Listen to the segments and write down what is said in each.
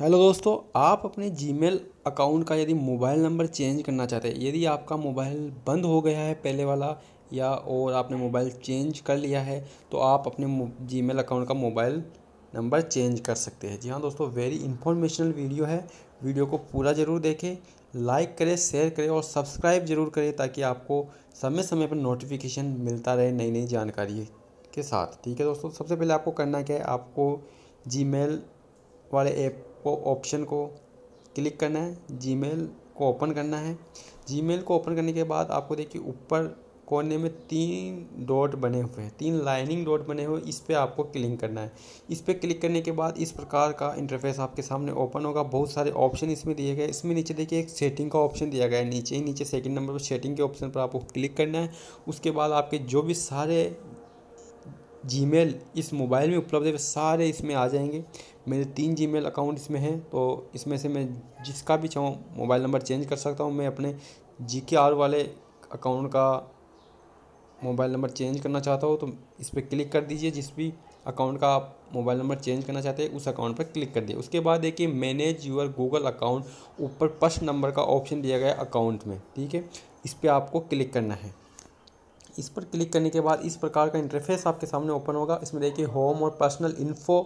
hello दोस्तों आप अपने जीमेल अकाउंट का यदि मोबाइल नंबर चेंज करना चाहते हैं यदि आपका मोबाइल बंद हो गया है पहले वाला या और आपने मोबाइल चेंज कर लिया है तो आप अपने जीमेल अकाउंट का मोबाइल नंबर चेंज कर सकते हैं जी हाँ दोस्तों वेरी इन्फॉर्मेशनल वीडियो है वीडियो को पूरा ज़रूर देखें लाइक करें शेयर करें और सब्सक्राइब ज़रूर करें ताकि आपको समय समय पर नोटिफिकेशन मिलता रहे नई नई जानकारी के साथ ठीक है दोस्तों सबसे पहले आपको करना क्या है आपको जी वाले ऐप आपको ऑप्शन को क्लिक करना है जीमेल को ओपन करना है जीमेल को ओपन करने के बाद आपको देखिए ऊपर कोने में तीन डॉट बने हुए हैं तीन लाइनिंग डॉट बने हुए इस पर आपको क्लिक करना है इस पर क्लिक करने के बाद इस प्रकार का इंटरफेस आपके सामने ओपन होगा बहुत सारे ऑप्शन इसमें दिए गए इसमें नीचे देखिए एक सेटिंग का ऑप्शन दिया गया है नीचे ही नीचे सेकंड नंबर पर सेटिंग के ऑप्शन पर आपको क्लिक करना है उसके बाद आपके जो भी सारे जी इस मोबाइल में उपलब्ध है सारे इसमें आ जाएंगे मेरे तीन जी मेल अकाउंट इसमें हैं तो इसमें से मैं जिसका भी चाहूँ मोबाइल नंबर चेंज कर सकता हूँ मैं अपने जी के आर वाले अकाउंट का मोबाइल नंबर चेंज करना चाहता हूँ तो इस पर क्लिक कर दीजिए जिस भी अकाउंट का आप मोबाइल नंबर चेंज करना चाहते हैं उस अकाउंट पर क्लिक कर दिए उसके बाद देखिए मैनेज यूर गूगल अकाउंट ऊपर फर्स्ट नंबर का ऑप्शन दिया गया अकाउंट में ठीक है इस पर आपको क्लिक करना है इस पर क्लिक करने के बाद इस प्रकार का इंटरफेस आपके सामने ओपन होगा इसमें देखिए होम और पर्सनल इन्फो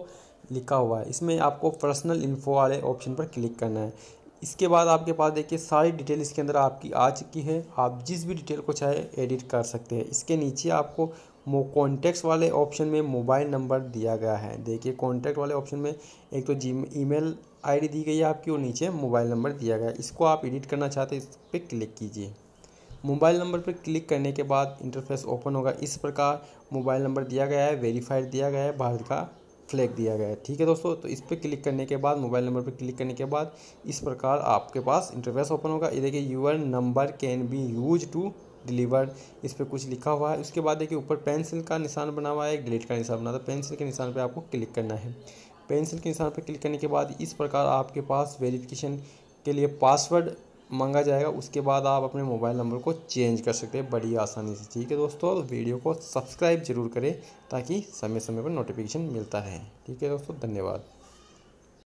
लिखा हुआ है इसमें आपको पर्सनल इन्फो वाले ऑप्शन पर क्लिक करना है इसके बाद आपके पास देखिए सारी डिटेल इसके अंदर आपकी आ चुकी है आप जिस भी डिटेल को चाहे एडिट कर सकते हैं इसके नीचे आपको मो कॉन्टैक्ट वाले ऑप्शन में मोबाइल नंबर दिया गया है देखिए कॉन्टैक्ट वाले ऑप्शन में एक तो जी ईमेल आईडी दी गई है आपकी और नीचे मोबाइल नंबर दिया गया है इसको आप एडिट करना चाहते हैं इस पर क्लिक कीजिए मोबाइल नंबर पर क्लिक करने के बाद इंटरफेस ओपन होगा इस प्रकार मोबाइल नंबर दिया गया है वेरीफाइड दिया गया है भारत का फ्लैग दिया गया है ठीक है दोस्तों तो इस पर क्लिक करने के बाद मोबाइल नंबर पर क्लिक करने के बाद इस प्रकार आपके पास इंटरफेस ओपन होगा ये देखिए your number can be use to deliver इस पर कुछ लिखा हुआ है उसके बाद देखिए ऊपर पेंसिल का निशान बना हुआ है डिलीट का निशान बना था पेंसिल तो के निशान पर आपको क्लिक करना है पेंसिल के निशान पर क्लिक करने के बाद इस प्रकार आपके पास वेरिफिकेशन के लिए पासवर्ड मांगा जाएगा उसके बाद आप अपने मोबाइल नंबर को चेंज कर सकते हैं बड़ी आसानी से ठीक है दोस्तों वीडियो को सब्सक्राइब जरूर करें ताकि समय समय पर नोटिफिकेशन मिलता रहे ठीक है दोस्तों धन्यवाद